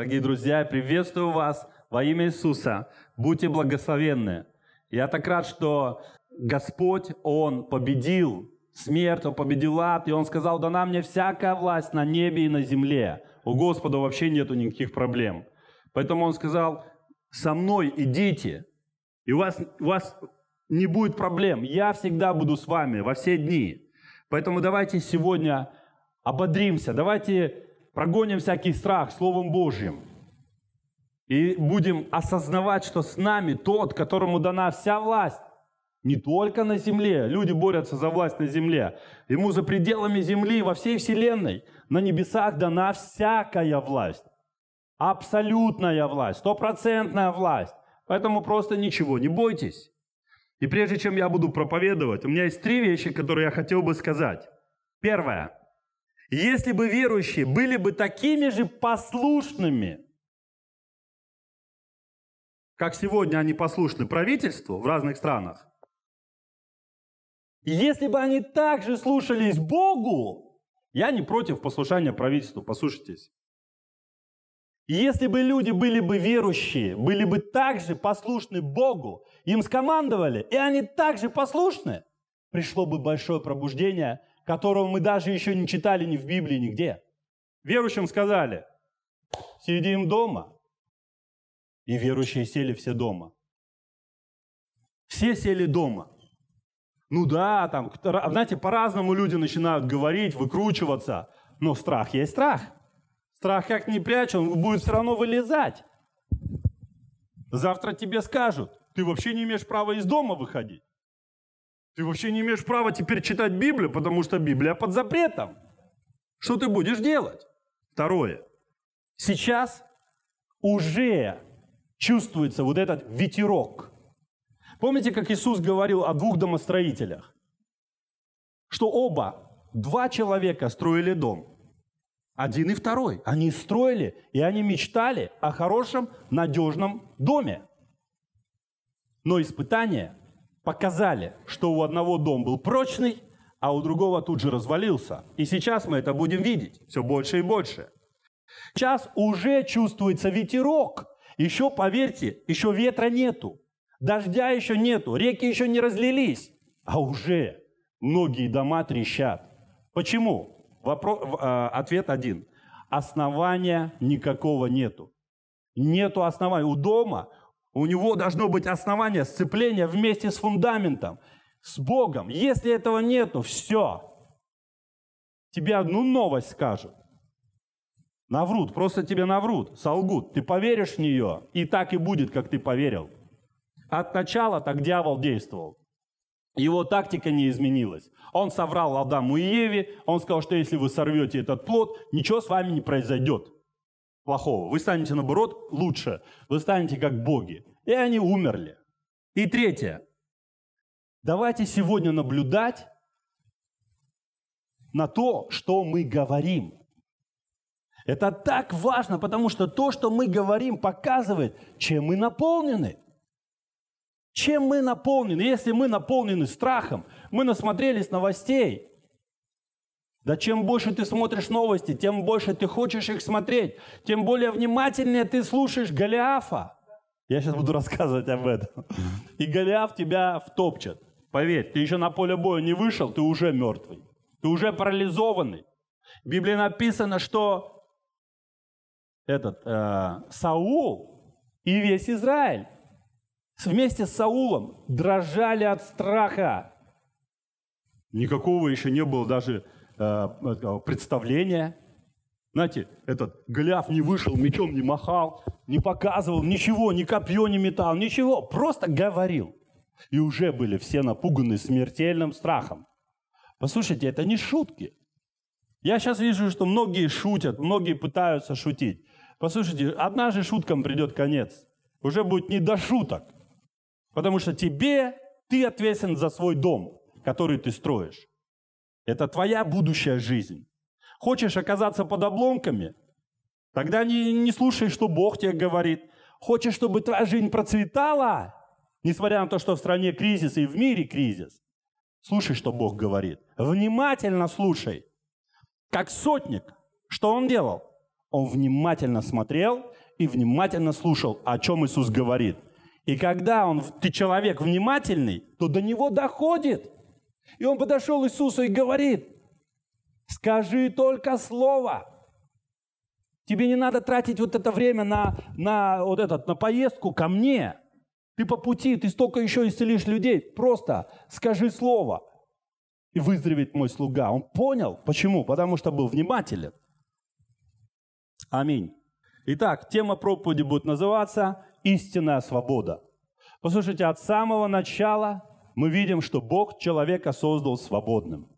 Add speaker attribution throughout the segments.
Speaker 1: Дорогие друзья, приветствую вас во имя Иисуса. Будьте благословенны. Я так рад, что Господь, Он победил смерть, Он победил ад, и Он сказал, да дана мне всякая власть на небе и на земле. У Господа вообще нету никаких проблем. Поэтому Он сказал, со мной идите, и у вас, у вас не будет проблем. Я всегда буду с вами во все дни. Поэтому давайте сегодня ободримся, давайте прогоним всякий страх Словом Божьим. И будем осознавать, что с нами тот, которому дана вся власть, не только на земле. Люди борются за власть на земле. Ему за пределами земли, во всей вселенной, на небесах дана всякая власть. Абсолютная власть, стопроцентная власть. Поэтому просто ничего не бойтесь. И прежде чем я буду проповедовать, у меня есть три вещи, которые я хотел бы сказать. Первое. Если бы верующие были бы такими же послушными, как сегодня они послушны правительству в разных странах, если бы они также слушались Богу, я не против послушания правительству, послушайтесь. Если бы люди были бы верующие, были бы также послушны Богу, им скомандовали, и они также послушны, пришло бы большое пробуждение которого мы даже еще не читали ни в Библии, нигде. Верующим сказали, сидим дома. И верующие сели все дома. Все сели дома. Ну да, там, знаете, по-разному люди начинают говорить, выкручиваться. Но страх есть страх. Страх как не прячь, он будет все равно вылезать. Завтра тебе скажут, ты вообще не имеешь права из дома выходить. Ты вообще не имеешь права теперь читать Библию, потому что Библия под запретом. Что ты будешь делать? Второе. Сейчас уже чувствуется вот этот ветерок. Помните, как Иисус говорил о двух домостроителях? Что оба, два человека строили дом. Один и второй. Они строили, и они мечтали о хорошем, надежном доме. Но испытание показали, что у одного дом был прочный, а у другого тут же развалился. И сейчас мы это будем видеть все больше и больше. Сейчас уже чувствуется ветерок. Еще, поверьте, еще ветра нету, дождя еще нету, реки еще не разлились, а уже многие дома трещат. Почему? Вопро... А, ответ один. Основания никакого нету. Нету основания. У дома у него должно быть основание сцепления вместе с фундаментом, с Богом. Если этого нету, все. Тебе одну новость скажут. Наврут, просто тебе наврут, солгут. Ты поверишь в нее, и так и будет, как ты поверил. От начала так дьявол действовал. Его тактика не изменилась. Он соврал Адаму и Еве, он сказал, что если вы сорвете этот плод, ничего с вами не произойдет плохого. Вы станете, наоборот, лучше. Вы станете как боги. И они умерли. И третье. Давайте сегодня наблюдать на то, что мы говорим. Это так важно, потому что то, что мы говорим, показывает, чем мы наполнены. Чем мы наполнены? Если мы наполнены страхом, мы насмотрелись новостей, да чем больше ты смотришь новости, тем больше ты хочешь их смотреть, тем более внимательнее ты слушаешь Голиафа. Я сейчас буду рассказывать об этом. И Голиаф тебя втопчет. Поверь, ты еще на поле боя не вышел, ты уже мертвый. Ты уже парализованный. В Библии написано, что этот э, Саул и весь Израиль вместе с Саулом дрожали от страха. Никакого еще не было даже Э, ну, э, представление. Знаете, этот гляв не вышел, мечом не махал, не показывал ничего, ни копье не метал, ничего, просто говорил. И уже были все напуганы смертельным страхом. Послушайте, это не шутки. Я сейчас вижу, что многие шутят, многие пытаются шутить. Послушайте, однажды шуткам придет конец. Уже будет не до шуток. Потому что тебе, ты ответственен за свой дом, который ты строишь. Это твоя будущая жизнь. Хочешь оказаться под обломками? Тогда не, не слушай, что Бог тебе говорит. Хочешь, чтобы твоя жизнь процветала? Несмотря на то, что в стране кризис и в мире кризис. Слушай, что Бог говорит. Внимательно слушай. Как сотник. Что он делал? Он внимательно смотрел и внимательно слушал, о чем Иисус говорит. И когда он, ты человек внимательный, то до него доходит – и он подошел к Иисусу и говорит, скажи только слово. Тебе не надо тратить вот это время на, на, вот этот, на поездку ко мне. Ты по пути, ты столько еще исцелишь людей. Просто скажи слово, и выздоровеет мой слуга. Он понял. Почему? Потому что был внимателен. Аминь. Итак, тема проповеди будет называться «Истинная свобода». Послушайте, от самого начала мы видим, что Бог человека создал свободным.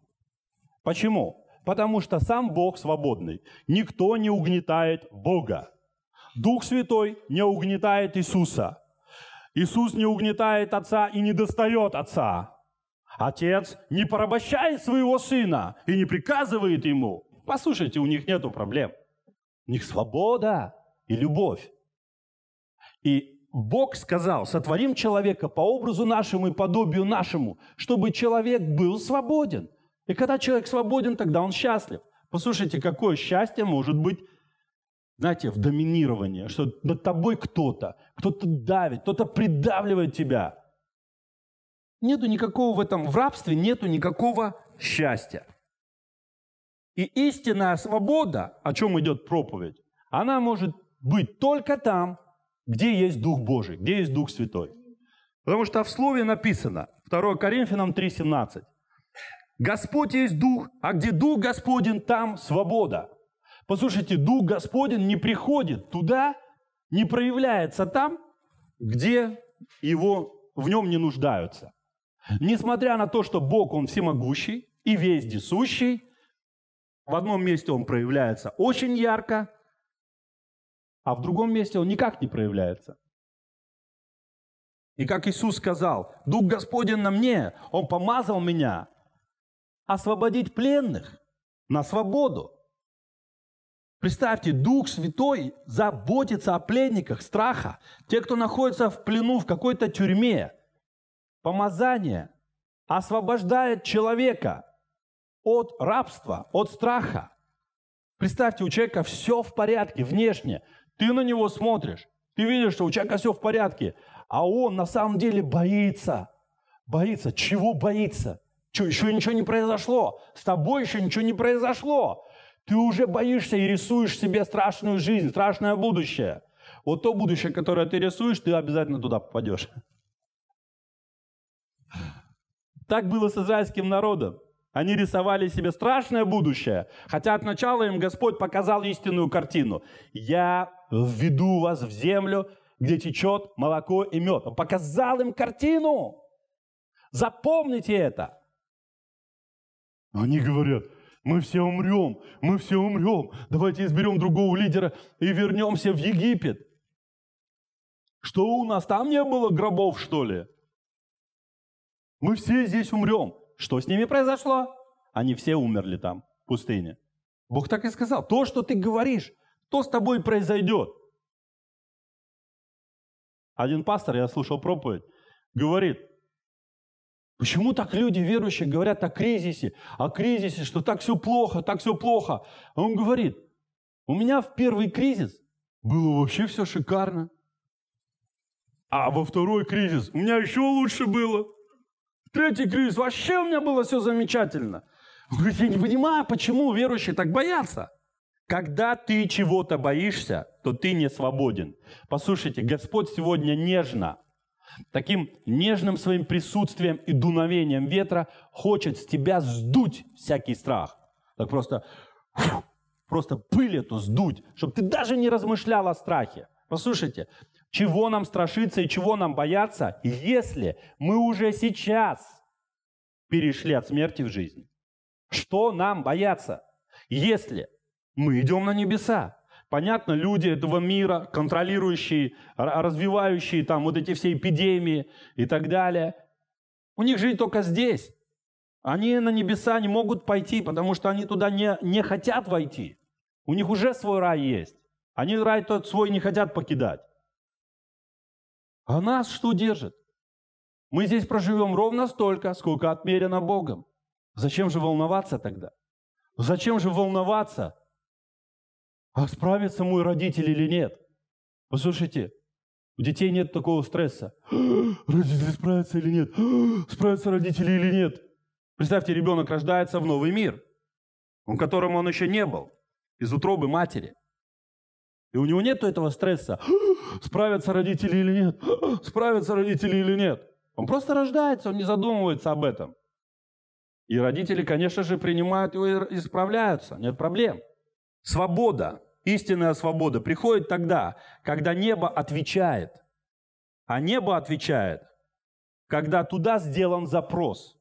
Speaker 1: Почему? Потому что сам Бог свободный. Никто не угнетает Бога. Дух Святой не угнетает Иисуса. Иисус не угнетает Отца и не достает Отца. Отец не порабощает своего сына и не приказывает ему. Послушайте, у них нет проблем. У них свобода и любовь. И Бог сказал, сотворим человека по образу нашему и подобию нашему, чтобы человек был свободен. И когда человек свободен, тогда он счастлив. Послушайте, какое счастье может быть, знаете, в доминировании, что над тобой кто-то, кто-то давит, кто-то придавливает тебя. Нету никакого в этом, в рабстве нету никакого счастья. И истинная свобода, о чем идет проповедь, она может быть только там, где есть Дух Божий, где есть Дух Святой. Потому что в Слове написано, 2 Коринфянам 3,17, «Господь есть Дух, а где Дух Господен, там свобода». Послушайте, Дух Господен не приходит туда, не проявляется там, где его, в нем не нуждаются. Несмотря на то, что Бог, Он всемогущий и вездесущий, в одном месте Он проявляется очень ярко, а в другом месте он никак не проявляется. И как Иисус сказал, «Дух Господень на мне, Он помазал меня освободить пленных на свободу». Представьте, Дух Святой заботится о пленниках страха, те, кто находится в плену в какой-то тюрьме. Помазание освобождает человека от рабства, от страха. Представьте, у человека все в порядке внешне, ты на него смотришь, ты видишь, что у человека все в порядке, а он на самом деле боится. Боится. Чего боится? Что, еще ничего не произошло? С тобой еще ничего не произошло. Ты уже боишься и рисуешь себе страшную жизнь, страшное будущее. Вот то будущее, которое ты рисуешь, ты обязательно туда попадешь. Так было с израильским народом. Они рисовали себе страшное будущее, хотя от начала им Господь показал истинную картину. «Я введу вас в землю, где течет молоко и мед». Он показал им картину. Запомните это. Они говорят, мы все умрем, мы все умрем. Давайте изберем другого лидера и вернемся в Египет. Что у нас там не было гробов, что ли? Мы все здесь умрем. Что с ними произошло? Они все умерли там, в пустыне. Бог так и сказал, то, что ты говоришь, то с тобой произойдет. Один пастор, я слушал проповедь, говорит, почему так люди верующие говорят о кризисе, о кризисе, что так все плохо, так все плохо. А он говорит, у меня в первый кризис было вообще все шикарно. А во второй кризис у меня еще лучше было. Третий кризис, вообще у меня было все замечательно. Он говорит, я не понимаю, почему верующие так боятся. Когда ты чего-то боишься, то ты не свободен. Послушайте, Господь сегодня нежно, таким нежным своим присутствием и дуновением ветра хочет с тебя сдуть всякий страх. Так просто, просто пыль эту сдуть, чтобы ты даже не размышлял о страхе. Послушайте, чего нам страшиться и чего нам бояться, если мы уже сейчас перешли от смерти в жизнь? Что нам бояться, если мы идем на небеса? Понятно, люди этого мира, контролирующие, развивающие там вот эти все эпидемии и так далее, у них жизнь только здесь. Они на небеса не могут пойти, потому что они туда не, не хотят войти. У них уже свой рай есть. Они рай тот свой не хотят покидать. А нас что держит? Мы здесь проживем ровно столько, сколько отмерено Богом. Зачем же волноваться тогда? Зачем же волноваться? А справится мой родитель или нет? Послушайте, у детей нет такого стресса. Родители справятся или нет? Справятся родители или нет? Представьте, ребенок рождается в новый мир, в котором он еще не был, из утробы матери. И у него нет этого стресса, справятся родители или нет, справятся родители или нет. Он просто рождается, он не задумывается об этом. И родители, конечно же, принимают его и справляются, нет проблем. Свобода, истинная свобода приходит тогда, когда небо отвечает. А небо отвечает, когда туда сделан запрос.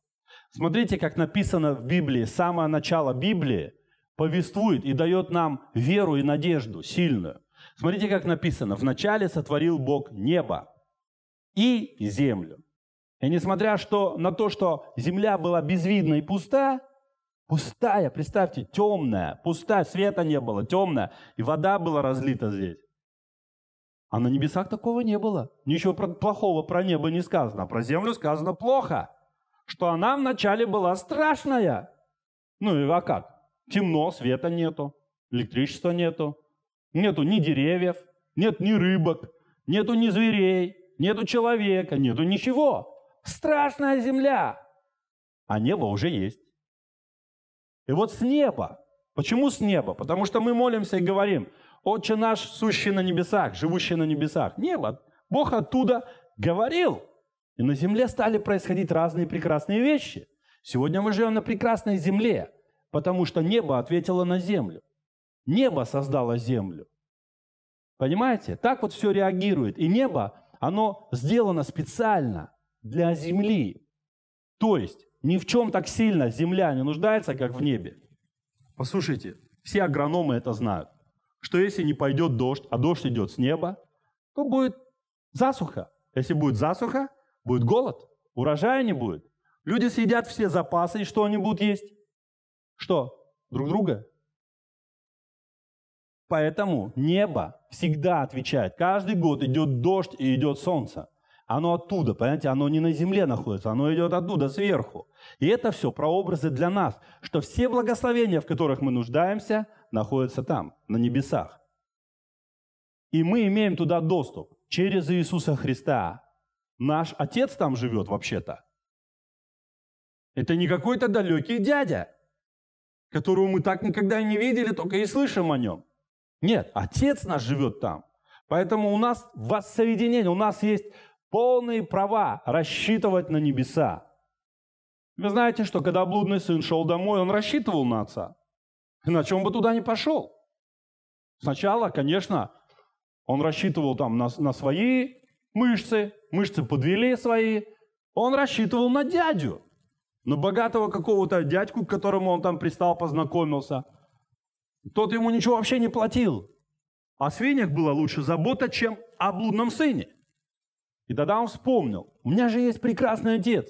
Speaker 1: Смотрите, как написано в Библии, самое начало Библии – повествует и дает нам веру и надежду сильную. Смотрите, как написано. «Вначале сотворил Бог небо и землю». И несмотря что, на то, что земля была безвидна и пуста, пустая, представьте, темная, пустая, света не было, темная, и вода была разлита здесь. А на небесах такого не было. Ничего плохого про небо не сказано, а про землю сказано плохо, что она вначале была страшная. Ну и а как? Темно, света нету, электричества нету, нету ни деревьев, нет ни рыбок, нету ни зверей, нету человека, нету ничего. Страшная земля, а небо уже есть. И вот с неба, почему с неба? Потому что мы молимся и говорим, Отче наш, сущий на небесах, живущий на небесах. Небо, Бог оттуда говорил. И на земле стали происходить разные прекрасные вещи. Сегодня мы живем на прекрасной земле – потому что небо ответило на землю. Небо создало землю. Понимаете? Так вот все реагирует. И небо, оно сделано специально для земли. То есть ни в чем так сильно земля не нуждается, как в небе. Послушайте, все агрономы это знают, что если не пойдет дождь, а дождь идет с неба, то будет засуха. Если будет засуха, будет голод, урожая не будет. Люди съедят все запасы, и что они будут есть? Что? Друг друга? Поэтому небо всегда отвечает. Каждый год идет дождь и идет солнце. Оно оттуда, понимаете, оно не на земле находится, оно идет оттуда, сверху. И это все прообразы для нас, что все благословения, в которых мы нуждаемся, находятся там, на небесах. И мы имеем туда доступ через Иисуса Христа. Наш Отец там живет вообще-то. Это не какой-то далекий дядя которого мы так никогда и не видели, только и слышим о нем. Нет, Отец наш живет там. Поэтому у нас воссоединение, у нас есть полные права рассчитывать на небеса. Вы знаете, что когда блудный сын шел домой, он рассчитывал на отца. Иначе он бы туда не пошел. Сначала, конечно, он рассчитывал там на, на свои мышцы, мышцы подвели свои. Он рассчитывал на дядю. Но богатого какого-то дядьку, к которому он там пристал, познакомился, тот ему ничего вообще не платил. О свиньях была лучше забота, чем о блудном сыне. И тогда он вспомнил, у меня же есть прекрасный отец.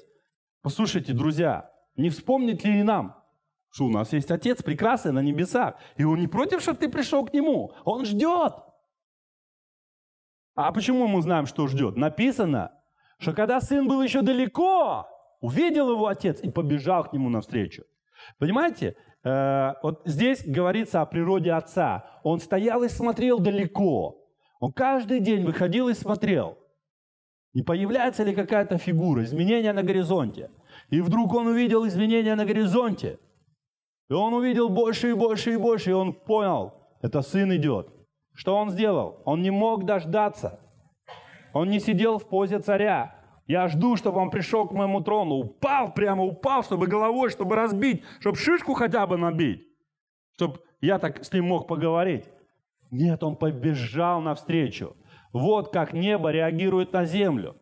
Speaker 1: Послушайте, друзья, не вспомнит ли и нам, что у нас есть отец прекрасный на небесах, и он не против, что ты пришел к нему, он ждет. А почему мы знаем, что ждет? Написано, что когда сын был еще далеко, Увидел его отец и побежал к нему навстречу. Понимаете? Э, вот здесь говорится о природе отца. Он стоял и смотрел далеко. Он каждый день выходил и смотрел. Не появляется ли какая-то фигура, изменения на горизонте. И вдруг он увидел изменения на горизонте. И он увидел больше и больше и больше, и он понял, это сын идет. Что он сделал? Он не мог дождаться. Он не сидел в позе царя. Я жду, чтобы он пришел к моему трону, упал прямо, упал, чтобы головой, чтобы разбить, чтобы шишку хотя бы набить, чтобы я так с ним мог поговорить. Нет, он побежал навстречу. Вот как небо реагирует на землю.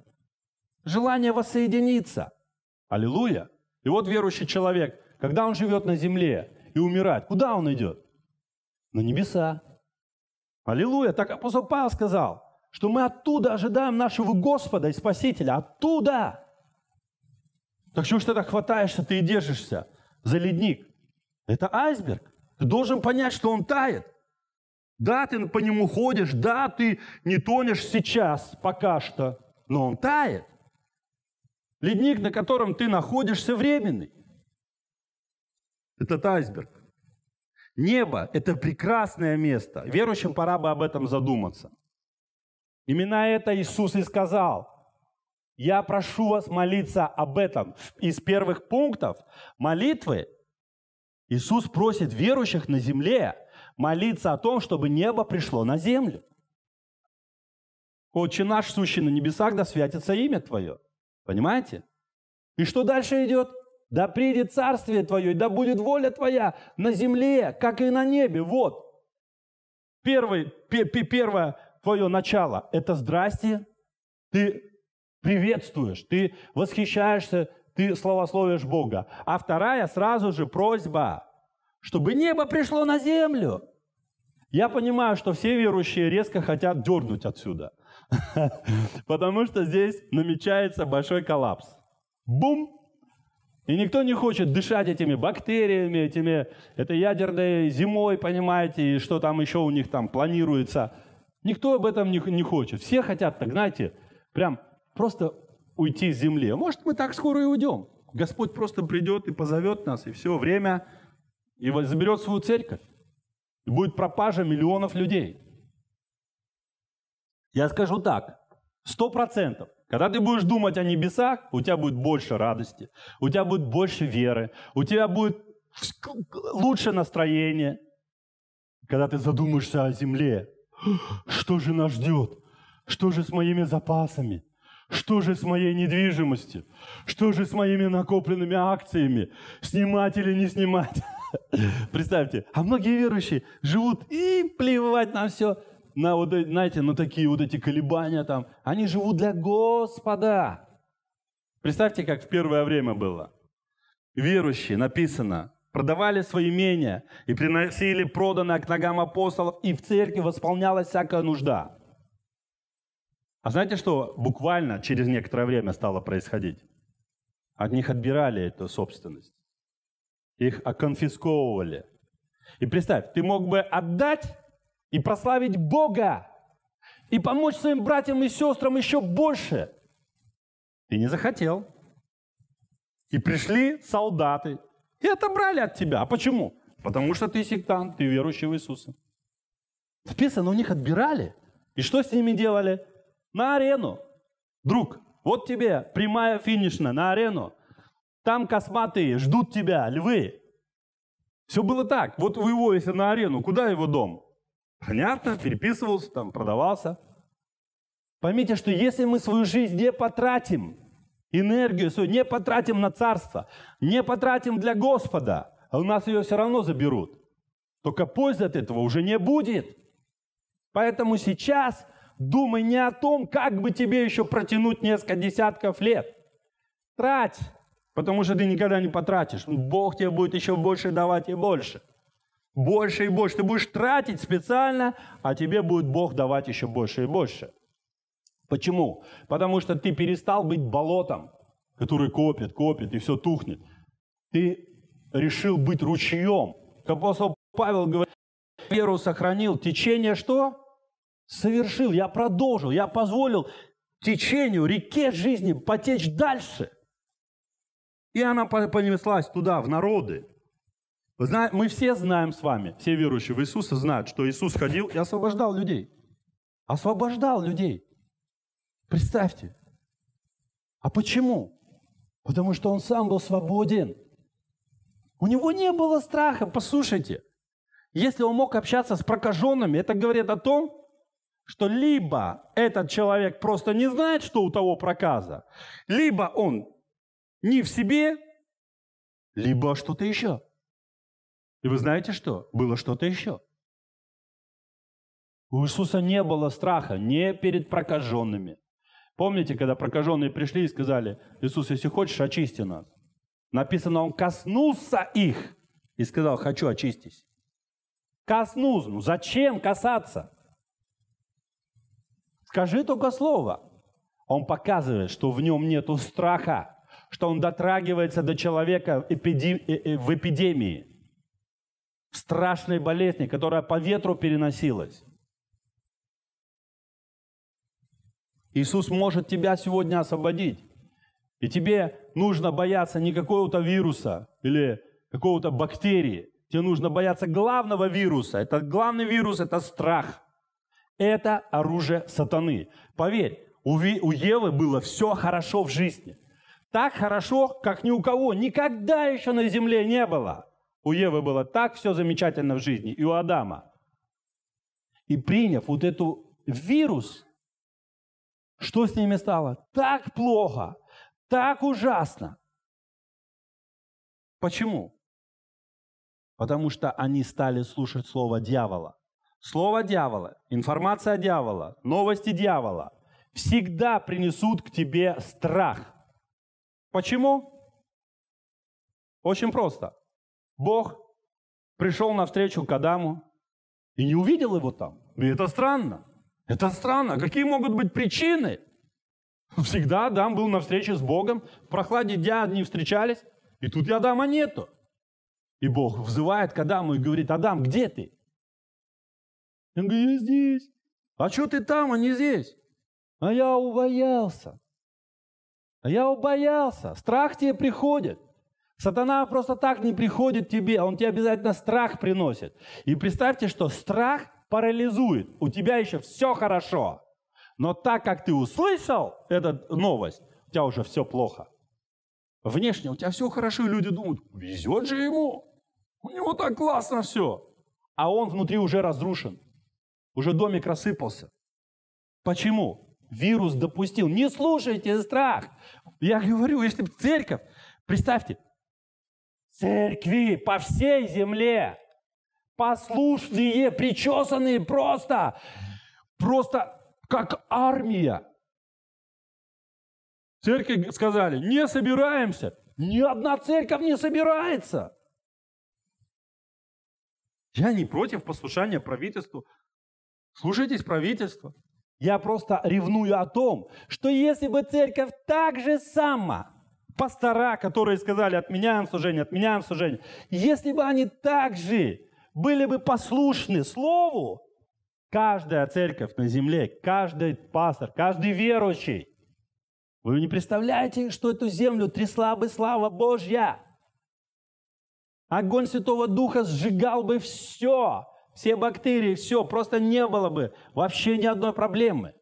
Speaker 1: Желание воссоединиться. Аллилуйя. И вот верующий человек, когда он живет на земле и умирает, куда он идет? На небеса. Аллилуйя. Так апостол Павел сказал – что мы оттуда ожидаем нашего Господа и Спасителя. Оттуда! Так что ж ты так хватаешься, ты и держишься за ледник? Это айсберг. Ты должен понять, что он тает. Да, ты по нему ходишь, да, ты не тонешь сейчас пока что, но он тает. Ледник, на котором ты находишься, временный. Этот айсберг. Небо – это прекрасное место. Верующим пора бы об этом задуматься. Именно это Иисус и сказал. Я прошу вас молиться об этом. Из первых пунктов молитвы Иисус просит верующих на земле молиться о том, чтобы небо пришло на землю. Отче наш, сущий на небесах, да святится имя Твое. Понимаете? И что дальше идет? Да придет царствие Твое, да будет воля Твоя на земле, как и на небе. Вот. Первый, п- п- первое твое начало – это здрасте, ты приветствуешь, ты восхищаешься, ты словословишь Бога. А вторая сразу же просьба, чтобы небо пришло на землю. Я понимаю, что все верующие резко хотят дернуть отсюда, потому что здесь намечается большой коллапс. Бум! И никто не хочет дышать этими бактериями, этими, это ядерной зимой, понимаете, и что там еще у них там планируется – Никто об этом не, не хочет. Все хотят, так знаете, прям просто уйти с земли. А может, мы так скоро и уйдем. Господь просто придет и позовет нас, и все время, и заберет свою церковь. И будет пропажа миллионов людей. Я скажу так, сто процентов. Когда ты будешь думать о небесах, у тебя будет больше радости, у тебя будет больше веры, у тебя будет лучшее настроение. Когда ты задумаешься о земле, что же нас ждет? Что же с моими запасами? Что же с моей недвижимостью? Что же с моими накопленными акциями? Снимать или не снимать? Представьте, а многие верующие живут и плевать на все, на вот, знаете, на такие вот эти колебания там. Они живут для Господа. Представьте, как в первое время было. Верующие, написано, продавали свои имения и приносили проданное к ногам апостолов, и в церкви восполнялась всякая нужда. А знаете, что буквально через некоторое время стало происходить? От них отбирали эту собственность. Их конфисковывали. И представь, ты мог бы отдать и прославить Бога, и помочь своим братьям и сестрам еще больше. Ты не захотел. И пришли солдаты, и отобрали от тебя. А почему? Потому что ты сектант, ты верующий в Иисуса. Написано, у них отбирали. И что с ними делали? На арену. Друг, вот тебе прямая финишная на арену. Там косматые ждут тебя, львы. Все было так. Вот вы его, если на арену, куда его дом? Понятно, переписывался, там продавался. Поймите, что если мы свою жизнь не потратим Энергию свою не потратим на царство, не потратим для Господа, а у нас ее все равно заберут. Только пользы от этого уже не будет. Поэтому сейчас думай не о том, как бы тебе еще протянуть несколько десятков лет. Трать, потому что ты никогда не потратишь. Ну, Бог тебе будет еще больше давать и больше. Больше и больше. Ты будешь тратить специально, а тебе будет Бог давать еще больше и больше. Почему? Потому что ты перестал быть болотом, который копит, копит и все тухнет. Ты решил быть ручьем. Апостол Павел говорит, веру сохранил, течение что? Совершил, я продолжил, я позволил течению, реке жизни потечь дальше. И она понеслась туда, в народы. Мы все знаем с вами, все верующие в Иисуса знают, что Иисус ходил и освобождал людей. Освобождал людей. Представьте. А почему? Потому что он сам был свободен. У него не было страха. Послушайте, если он мог общаться с прокаженными, это говорит о том, что либо этот человек просто не знает, что у того проказа, либо он не в себе, либо что-то еще. И вы знаете что? Было что-то еще. У Иисуса не было страха ни перед прокаженными, Помните, когда прокаженные пришли и сказали, Иисус, если хочешь, очисти нас. Написано, Он коснулся их и сказал, хочу, очистись. Коснулся. Ну зачем касаться? Скажи только слово. Он показывает, что в нем нет страха, что он дотрагивается до человека эпиде... Э, э, в эпидемии, в страшной болезни, которая по ветру переносилась. Иисус может тебя сегодня освободить. И тебе нужно бояться не какого-то вируса или какого-то бактерии. Тебе нужно бояться главного вируса. Это главный вирус – это страх. Это оружие сатаны. Поверь, у Евы было все хорошо в жизни. Так хорошо, как ни у кого. Никогда еще на земле не было. У Евы было так все замечательно в жизни. И у Адама. И приняв вот эту вирус – что с ними стало? Так плохо, так ужасно. Почему? Потому что они стали слушать слово дьявола. Слово дьявола, информация дьявола, новости дьявола всегда принесут к тебе страх. Почему? Очень просто. Бог пришел навстречу к Адаму и не увидел его там. И это странно. Это странно. Какие могут быть причины? Всегда Адам был на встрече с Богом, в прохладе дня они встречались, и тут и Адама нету. И Бог взывает к Адаму и говорит, Адам, где ты? Он говорит, я здесь. А что ты там, а не здесь? А я убоялся. А я убоялся. Страх тебе приходит. Сатана просто так не приходит тебе, а он тебе обязательно страх приносит. И представьте, что страх парализует. У тебя еще все хорошо. Но так как ты услышал эту новость, у тебя уже все плохо. Внешне у тебя все хорошо, и люди думают, везет же ему. У него так классно все. А он внутри уже разрушен. Уже домик рассыпался. Почему? Вирус допустил. Не слушайте страх. Я говорю, если бы церковь, представьте, церкви по всей земле послушные, причесанные просто, просто как армия. Церкви сказали, не собираемся. Ни одна церковь не собирается. Я не против послушания правительству. Слушайтесь правительство. Я просто ревную о том, что если бы церковь так же сама, пастора, которые сказали, отменяем служение, отменяем служение, если бы они так же были бы послушны Слову, каждая церковь на земле, каждый пастор, каждый верующий, вы не представляете, что эту землю трясла бы слава Божья. Огонь Святого Духа сжигал бы все, все бактерии, все, просто не было бы вообще ни одной проблемы.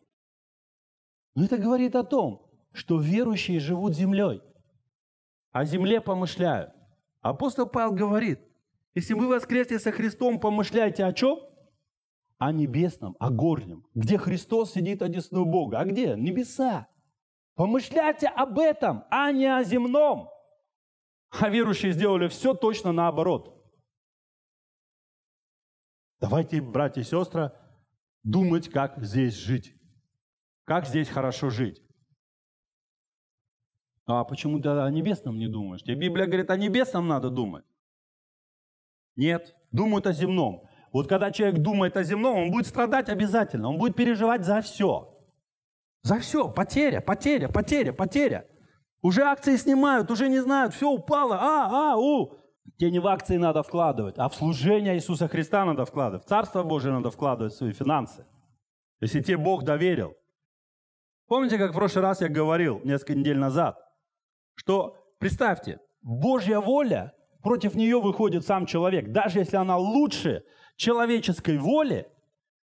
Speaker 1: Но это говорит о том, что верующие живут землей, о земле помышляют. Апостол Павел говорит, если вы воскресли со Христом, помышляйте о чем? О небесном, о горнем. Где Христос сидит одесную а Бога? А где? Небеса. Помышляйте об этом, а не о земном. А верующие сделали все точно наоборот. Давайте, братья и сестры, думать, как здесь жить. Как здесь хорошо жить. А почему ты о небесном не думаешь? Тебе Библия говорит, о небесном надо думать. Нет, думают о земном. Вот когда человек думает о земном, он будет страдать обязательно, он будет переживать за все. За все, потеря, потеря, потеря, потеря. Уже акции снимают, уже не знают, все упало, а, а, у. Тебе не в акции надо вкладывать, а в служение Иисуса Христа надо вкладывать. В Царство Божие надо вкладывать в свои финансы. Если тебе Бог доверил. Помните, как в прошлый раз я говорил, несколько недель назад, что, представьте, Божья воля против нее выходит сам человек. Даже если она лучше человеческой воли,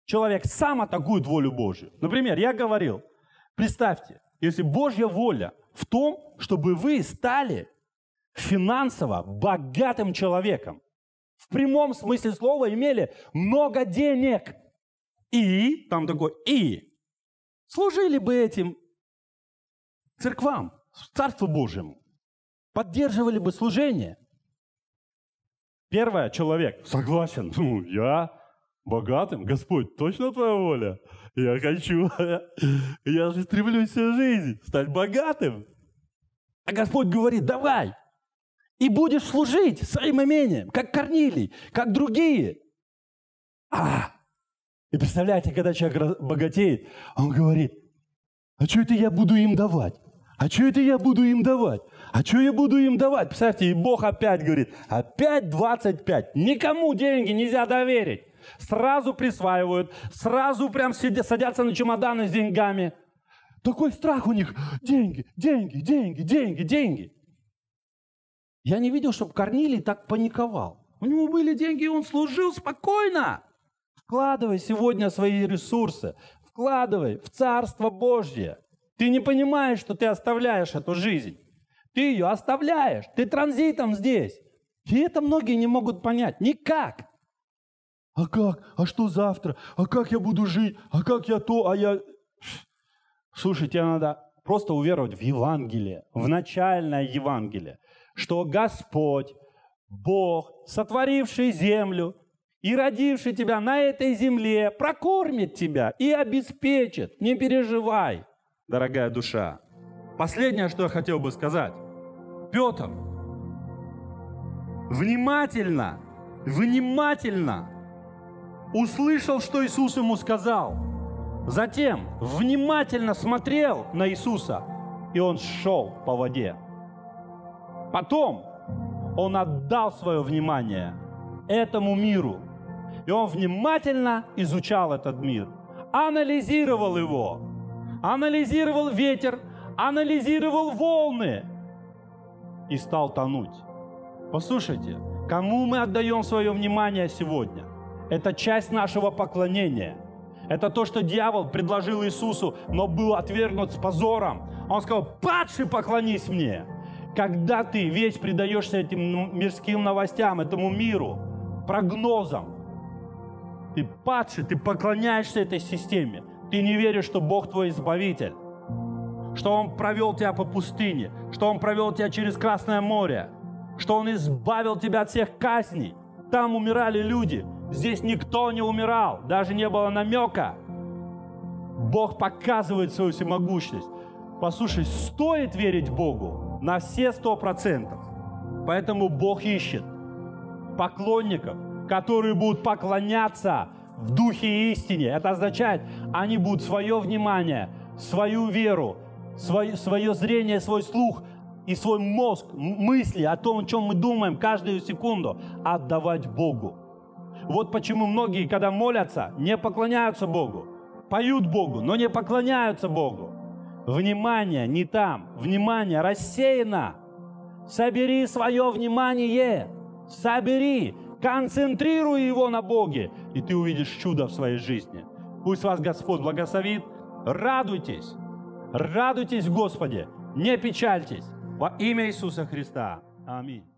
Speaker 1: человек сам атакует волю Божью. Например, я говорил, представьте, если Божья воля в том, чтобы вы стали финансово богатым человеком, в прямом смысле слова имели много денег, и, там такой, и, служили бы этим церквам, Царству Божьему, поддерживали бы служение, Первое, человек, согласен, ну, я богатым, Господь, точно твоя воля? Я хочу, я же стремлюсь всю жизнь стать богатым. А Господь говорит, давай, и будешь служить своим имением, как Корнилий, как другие. А, и представляете, когда человек богатеет, он говорит, а что это я буду им давать? А что это я буду им давать? А что я буду им давать? Представьте, и Бог опять говорит, опять 25. Никому деньги нельзя доверить. Сразу присваивают, сразу прям сидят, садятся на чемоданы с деньгами. Такой страх у них. Деньги, деньги, деньги, деньги, деньги. Я не видел, чтобы Корнилий так паниковал. У него были деньги, и он служил спокойно. Вкладывай сегодня свои ресурсы. Вкладывай в Царство Божье. Ты не понимаешь, что ты оставляешь эту жизнь. Ты ее оставляешь. Ты транзитом здесь. И это многие не могут понять. Никак. А как? А что завтра? А как я буду жить? А как я то? А я... Слушай, тебе а надо просто уверовать в Евангелие, в начальное Евангелие, что Господь, Бог, сотворивший землю и родивший тебя на этой земле, прокормит тебя и обеспечит. Не переживай дорогая душа. Последнее, что я хотел бы сказать. Петр, внимательно, внимательно услышал, что Иисус ему сказал. Затем внимательно смотрел на Иисуса, и он шел по воде. Потом он отдал свое внимание этому миру. И он внимательно изучал этот мир, анализировал его, анализировал ветер, анализировал волны и стал тонуть. Послушайте, кому мы отдаем свое внимание сегодня? Это часть нашего поклонения. Это то, что дьявол предложил Иисусу, но был отвергнут с позором. Он сказал, падший поклонись мне. Когда ты весь предаешься этим ну, мирским новостям, этому миру, прогнозам, ты падший, ты поклоняешься этой системе, ты не веришь, что Бог твой избавитель, что Он провел тебя по пустыне, что Он провел тебя через Красное море, что Он избавил тебя от всех казней. Там умирали люди, здесь никто не умирал, даже не было намека. Бог показывает свою всемогущность. Послушай, стоит верить Богу на все сто процентов. Поэтому Бог ищет поклонников, которые будут поклоняться в духе и истине. Это означает, они будут свое внимание, свою веру, свое, свое зрение, свой слух и свой мозг, мысли о том, о чем мы думаем каждую секунду, отдавать Богу. Вот почему многие, когда молятся, не поклоняются Богу. Поют Богу, но не поклоняются Богу. Внимание не там, внимание рассеяно. Собери свое внимание, собери. Концентрируй его на Боге, и ты увидишь чудо в своей жизни. Пусть вас Господь благословит. Радуйтесь. Радуйтесь Господи. Не печальтесь. Во имя Иисуса Христа. Аминь.